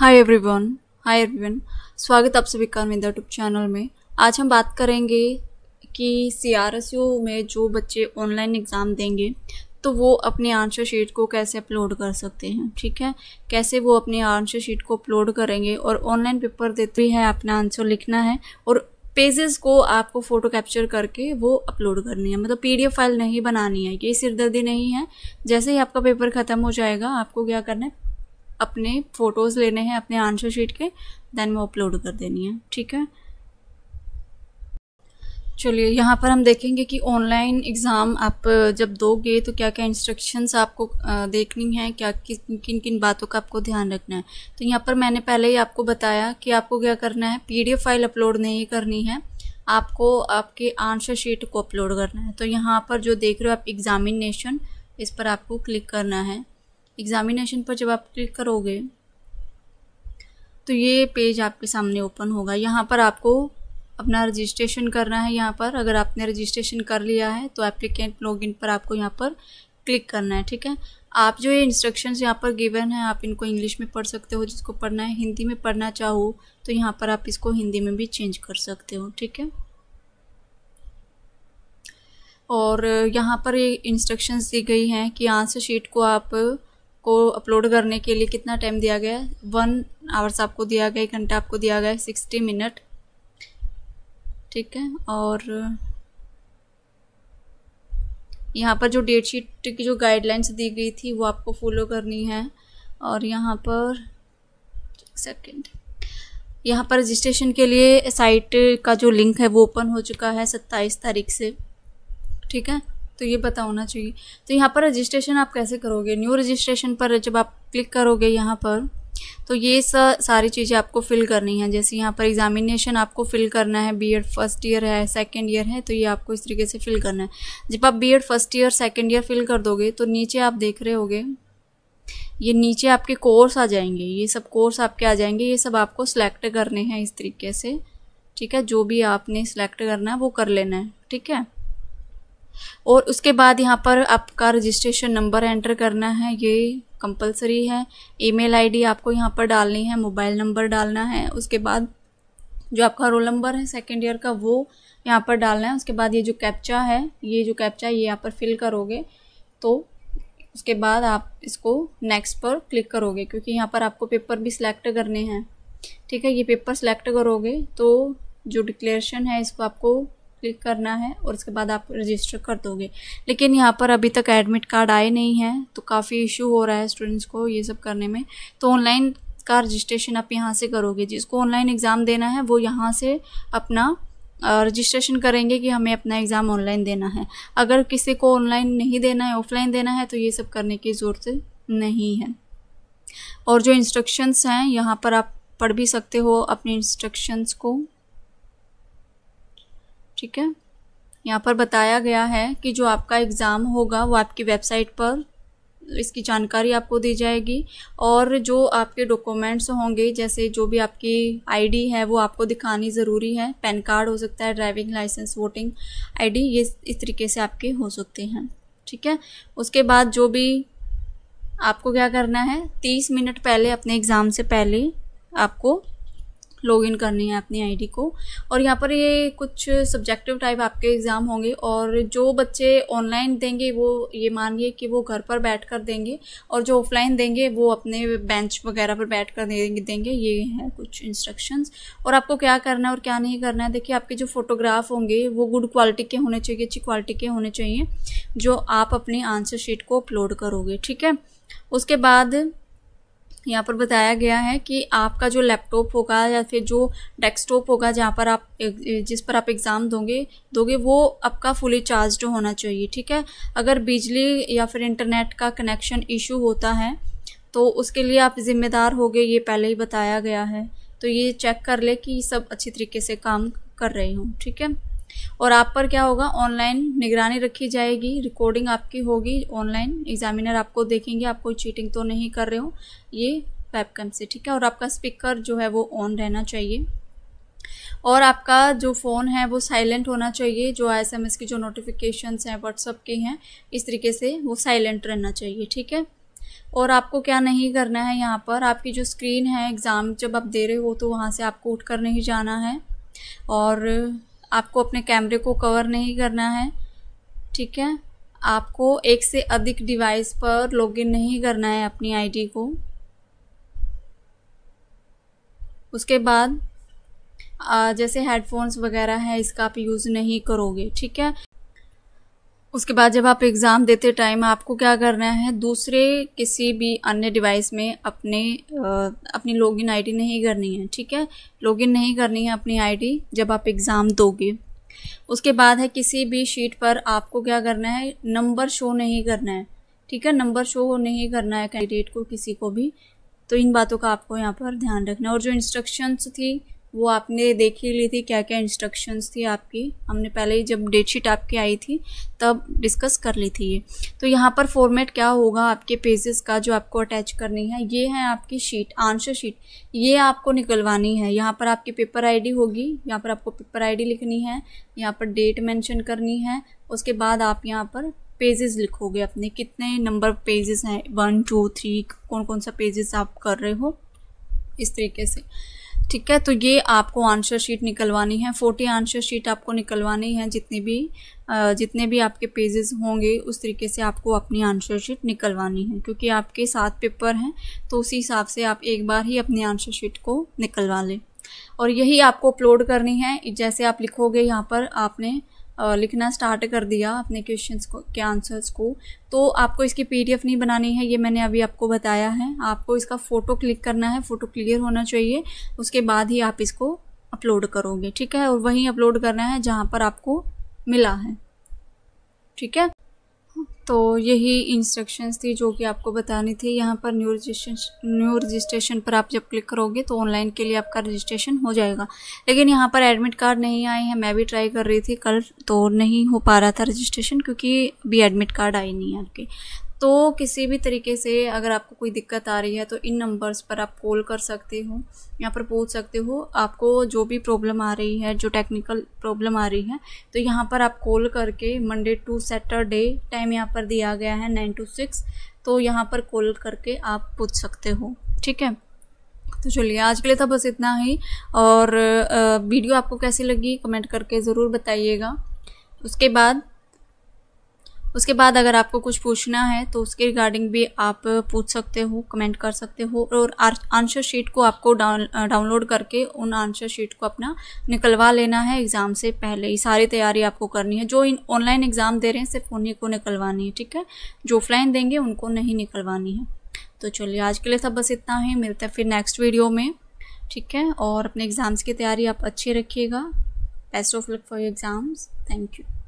Hi everyone hi everyone स्वागत आप सभी का मेरे ट्यूब चैनल में आज हम बात करेंगे कि सी में जो बच्चे ऑनलाइन एग्ज़ाम देंगे तो वो अपने आंसर शीट को कैसे अपलोड कर सकते हैं ठीक है कैसे वो अपने आंसर शीट को अपलोड करेंगे और ऑनलाइन पेपर देते है अपना आंसर लिखना है और पेजेस को आपको फ़ोटो कैप्चर करके वो अपलोड करनी है मतलब पीडीएफ फाइल नहीं बनानी है ये सिरदर्दी नहीं है जैसे ही आपका पेपर ख़त्म हो जाएगा आपको क्या करना है अपने फ़ोटोज़ लेने हैं अपने आंसर शीट के देन वो अपलोड कर देनी है ठीक है चलिए यहाँ पर हम देखेंगे कि ऑनलाइन एग्ज़ाम आप जब दोगे तो क्या क्या इंस्ट्रक्शंस आपको देखनी है क्या किन किन किन बातों का आपको ध्यान रखना है तो यहाँ पर मैंने पहले ही आपको बताया कि आपको क्या करना है पीडीएफ फाइल अपलोड नहीं करनी है आपको आपके आंसर शीट को अपलोड करना है तो यहाँ पर जो देख रहे हो आप एग्ज़ामिनेशन इस पर आपको क्लिक करना है एग्ज़ामिनेशन पर जब आप क्लिक करोगे तो ये पेज आपके सामने ओपन होगा यहाँ पर आपको अपना रजिस्ट्रेशन करना है यहाँ पर अगर आपने रजिस्ट्रेशन कर लिया है तो एप्लीकेंट लॉगिन पर आपको यहाँ पर क्लिक करना है ठीक है आप जो ये इंस्ट्रक्शंस यहाँ पर गिवन है आप इनको इंग्लिश में पढ़ सकते हो जिसको पढ़ना है हिंदी में पढ़ना चाहो तो यहाँ पर आप इसको हिंदी में भी चेंज कर सकते हो ठीक है और यहाँ पर ये इंस्ट्रक्शंस दी गई हैं कि आंसर शीट को आप को अपलोड करने के लिए कितना टाइम दिया गया है वन आवर्स आपको दिया गया एक घंटा आपको दिया गया है सिक्सटी मिनट ठीक है और यहाँ पर जो डेट शीट की जो गाइडलाइंस दी गई थी वो आपको फॉलो करनी है और यहाँ पर सेकंड यहाँ पर रजिस्ट्रेशन के लिए साइट का जो लिंक है वो ओपन हो चुका है सत्ताईस तारीख से ठीक है तो ये पता होना चाहिए तो यहाँ पर रजिस्ट्रेशन आप कैसे करोगे न्यू रजिस्ट्रेशन पर जब आप क्लिक करोगे यहाँ पर तो ये सा, सारी चीज़ें आपको फिल करनी है जैसे यहाँ पर एग्जामिनेशन आपको फिल करना है बीएड फर्स्ट ईयर है सेकंड ईयर है तो ये आपको इस तरीके से फिल करना है जब आप BEd first year second year fill कर दोगे तो नीचे आप देख रहे होगे ये नीचे आपके कोर्स आ जाएंगे ये सब कोर्स आपके आ जाएंगे ये सब आपको सिलेक्ट करने हैं इस तरीके से ठीक है जो भी आपने सेलेक्ट करना है वो कर लेना है ठीक है और उसके बाद यहाँ पर आपका रजिस्ट्रेशन नंबर एंटर करना है ये कंपलसरी है ईमेल आईडी आपको यहाँ पर डालनी है मोबाइल नंबर डालना है उसके बाद जो आपका रोल नंबर है सेकेंड ईयर का वो यहाँ पर डालना है उसके बाद ये जो कैप्चा है ये जो कैप्चा है ये यहाँ पर फिल करोगे तो उसके बाद आप इसको नेक्स्ट पर क्लिक करोगे क्योंकि यहाँ पर आपको पेपर भी सिलेक्ट करने हैं ठीक है ये पेपर सेलेक्ट करोगे तो जो डिक्लेरेशन है इसको आपको क्लिक करना है और उसके बाद आप रजिस्टर कर दोगे लेकिन यहाँ पर अभी तक एडमिट कार्ड आए नहीं हैं तो काफ़ी इशू हो रहा है स्टूडेंट्स को ये सब करने में तो ऑनलाइन का रजिस्ट्रेशन आप यहाँ से करोगे जिसको ऑनलाइन एग्ज़ाम देना है वो यहाँ से अपना रजिस्ट्रेशन करेंगे कि हमें अपना एग्ज़ाम ऑनलाइन देना है अगर किसी को ऑनलाइन नहीं देना है ऑफलाइन देना है तो ये सब करने की ज़रूरत नहीं है और जो इंस्ट्रक्शंस हैं यहाँ पर आप पढ़ भी सकते हो अपने इंस्ट्रक्शंस को ठीक है यहाँ पर बताया गया है कि जो आपका एग्ज़ाम होगा वो आपकी वेबसाइट पर इसकी जानकारी आपको दी जाएगी और जो आपके डॉक्यूमेंट्स होंगे जैसे जो भी आपकी आईडी है वो आपको दिखानी ज़रूरी है पैन कार्ड हो सकता है ड्राइविंग लाइसेंस वोटिंग आईडी ये इस तरीके से आपके हो सकते हैं ठीक है उसके बाद जो भी आपको क्या करना है तीस मिनट पहले अपने एग्ज़ाम से पहले आपको लॉगिन करनी है अपनी आईडी को और यहाँ पर ये कुछ सब्जेक्टिव टाइप आपके एग्ज़ाम होंगे और जो बच्चे ऑनलाइन देंगे वो ये मानिए कि वो घर पर बैठ कर देंगे और जो ऑफलाइन देंगे वो अपने बेंच वगैरह पर बैठ कर देंगे देंगे ये हैं कुछ इंस्ट्रक्शंस और आपको क्या करना है और क्या नहीं करना है देखिए आपके जो फोटोग्राफ होंगे वो गुड क्वालिटी के होने चाहिए अच्छी क्वालिटी के होने चाहिए जो आप अपनी आंसर शीट को अपलोड करोगे ठीक है उसके बाद यहाँ पर बताया गया है कि आपका जो लैपटॉप होगा या फिर जो डेस्कटॉप होगा जहाँ पर आप जिस पर आप एग्ज़ाम दोगे दोगे वो आपका फुली चार्ज होना चाहिए ठीक है अगर बिजली या फिर इंटरनेट का कनेक्शन इशू होता है तो उसके लिए आप ज़िम्मेदार होगे ये पहले ही बताया गया है तो ये चेक कर ले कि सब अच्छी तरीके से काम कर रही हूँ ठीक है और आप पर क्या होगा ऑनलाइन निगरानी रखी जाएगी रिकॉर्डिंग आपकी होगी ऑनलाइन एग्जामिनर आपको देखेंगे आप कोई चीटिंग तो नहीं कर रहे हो ये वेबकम से ठीक है और आपका स्पीकर जो है वो ऑन रहना चाहिए और आपका जो फ़ोन है वो साइलेंट होना चाहिए जो एस एम एस की जो नोटिफिकेशंस हैं व्हाट्सअप के हैं इस तरीके से वो साइलेंट रहना चाहिए ठीक है और आपको क्या नहीं करना है यहाँ पर आपकी जो स्क्रीन है एग्ज़ाम जब आप दे रहे हो तो वहाँ से आपको उठ कर नहीं जाना है और आपको अपने कैमरे को कवर नहीं करना है ठीक है आपको एक से अधिक डिवाइस पर लॉगिन नहीं करना है अपनी आईडी को उसके बाद जैसे हेडफोन्स वगैरह है इसका आप यूज़ नहीं करोगे ठीक है उसके बाद जब आप एग्ज़ाम देते टाइम आपको क्या करना है दूसरे किसी भी अन्य डिवाइस में अपने अपनी लॉगिन आईडी नहीं करनी है ठीक है लॉगिन नहीं करनी है अपनी आईडी जब आप एग्ज़ाम दोगे उसके बाद है किसी भी शीट पर आपको क्या करना है नंबर शो नहीं करना है ठीक है नंबर शो नहीं करना है कैंडिडेट को किसी को भी तो इन बातों का आपको यहाँ पर ध्यान रखना है और जो इंस्ट्रक्शंस थी वो आपने देख ही ली थी क्या क्या इंस्ट्रक्शंस थी आपकी हमने पहले ही जब डेटशीट आपकी आई थी तब डिस्कस कर ली थी ये तो यहाँ पर फॉर्मेट क्या होगा आपके पेजेस का जो आपको अटैच करनी है ये है आपकी शीट आंसर शीट ये आपको निकलवानी है यहाँ पर आपकी पेपर आईडी होगी यहाँ पर आपको पेपर आईडी लिखनी है यहाँ पर डेट मैंशन करनी है उसके बाद आप यहाँ पर पेजेस लिखोगे अपने कितने नंबर पेजेस हैं वन टू थ्री कौन कौन सा पेजेस आप कर रहे हो इस तरीके से ठीक है तो ये आपको आंसर शीट निकलवानी है फोर्टी आंसर शीट आपको निकलवानी है जितने भी जितने भी आपके पेजेस होंगे उस तरीके से आपको अपनी आंसर शीट निकलवानी है क्योंकि आपके सात पेपर हैं तो उसी हिसाब से आप एक बार ही अपनी आंसर शीट को निकलवा लें और यही आपको अपलोड करनी है जैसे आप लिखोगे यहाँ पर आपने लिखना स्टार्ट कर दिया अपने क्वेश्चंस को के आंसर्स को तो आपको इसकी पीडीएफ नहीं बनानी है ये मैंने अभी आपको बताया है आपको इसका फ़ोटो क्लिक करना है फ़ोटो क्लियर होना चाहिए उसके बाद ही आप इसको अपलोड करोगे ठीक है और वहीं अपलोड करना है जहाँ पर आपको मिला है ठीक है तो यही इंस्ट्रक्शंस थी जो कि आपको बतानी थी यहाँ पर न्यू रजिस्ट्रेशन न्यू रजिस्ट्रेशन पर आप जब क्लिक करोगे तो ऑनलाइन के लिए आपका रजिस्ट्रेशन हो जाएगा लेकिन यहाँ पर एडमिट कार्ड नहीं आए हैं मैं भी ट्राई कर रही थी कल तो नहीं हो पा रहा था रजिस्ट्रेशन क्योंकि अभी एडमिट कार्ड आई नहीं है आपके तो किसी भी तरीके से अगर आपको कोई दिक्कत आ रही है तो इन नंबर्स पर आप कॉल कर सकते हो यहाँ पर पूछ सकते हो आपको जो भी प्रॉब्लम आ रही है जो टेक्निकल प्रॉब्लम आ रही है तो यहाँ पर आप कॉल करके मंडे टू सैटरडे टाइम यहाँ पर दिया गया है नाइन टू सिक्स तो यहाँ पर कॉल करके आप पूछ सकते हो ठीक है तो चलिए आज के लिए था तो बस इतना ही और वीडियो आपको कैसी लगी कमेंट करके ज़रूर बताइएगा उसके बाद उसके बाद अगर आपको कुछ पूछना है तो उसके रिगार्डिंग भी आप पूछ सकते हो कमेंट कर सकते हो और आंसर शीट को आपको डाउन डाउनलोड करके उन आंसर शीट को अपना निकलवा लेना है एग्ज़ाम से पहले ही सारी तैयारी आपको करनी है जो इन ऑनलाइन एग्ज़ाम दे रहे हैं सिर्फ उन्हीं को निकलवानी है ठीक है जो ऑफलाइन देंगे उनको नहीं निकलवानी है तो चलिए आज के लिए सब बस इतना ही है। मिलते हैं फिर नेक्स्ट वीडियो में ठीक है और अपने एग्ज़ाम्स की तैयारी आप अच्छी रखिएगा best of luck for exams thank you